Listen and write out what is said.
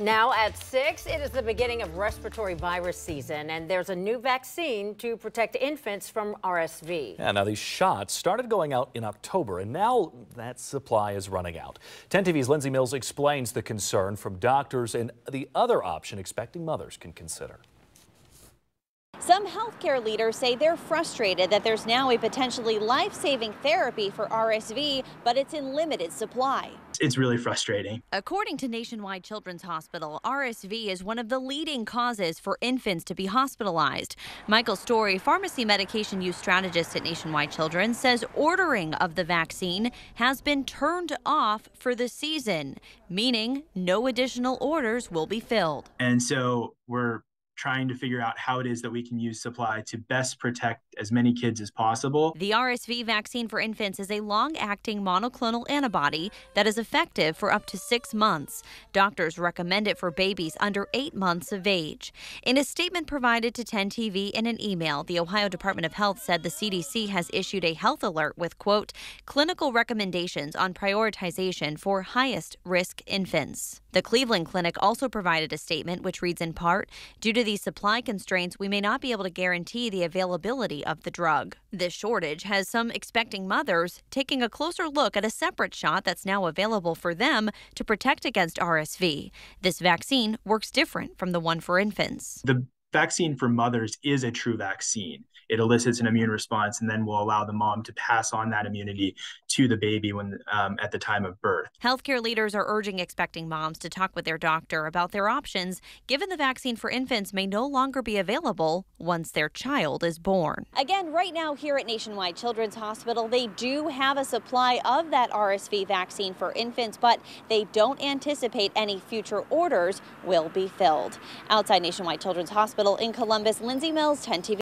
Now at 6, it is the beginning of respiratory virus season, and there's a new vaccine to protect infants from RSV. Yeah, now these shots started going out in October, and now that supply is running out. 10 TV's Lindsay Mills explains the concern from doctors and the other option expecting mothers can consider. Some healthcare leaders say they're frustrated that there's now a potentially life saving therapy for RSV, but it's in limited supply. It's really frustrating. According to Nationwide Children's Hospital, RSV is one of the leading causes for infants to be hospitalized. Michael Story, pharmacy medication use strategist at Nationwide Children, says ordering of the vaccine has been turned off for the season, meaning no additional orders will be filled. And so we're trying to figure out how it is that we can use supply to best protect as many kids as possible. The RSV vaccine for infants is a long acting monoclonal antibody that is effective for up to six months. Doctors recommend it for babies under eight months of age. In a statement provided to 10 TV in an email, the Ohio Department of Health said the CDC has issued a health alert with, quote, clinical recommendations on prioritization for highest risk infants. The Cleveland Clinic also provided a statement which reads in part, due to these supply constraints, we may not be able to guarantee the availability of the drug. This shortage has some expecting mothers taking a closer look at a separate shot that's now available for them to protect against RSV. This vaccine works different from the one for infants. The vaccine for mothers is a true vaccine. It elicits an immune response and then will allow the mom to pass on that immunity to the baby when um, at the time of birth. Healthcare leaders are urging expecting moms to talk with their doctor about their options, given the vaccine for infants may no longer be available once their child is born. Again, right now here at Nationwide Children's Hospital, they do have a supply of that RSV vaccine for infants, but they don't anticipate any future orders will be filled. Outside Nationwide Children's Hospital in Columbus, Lindsay Mills, 10 TV.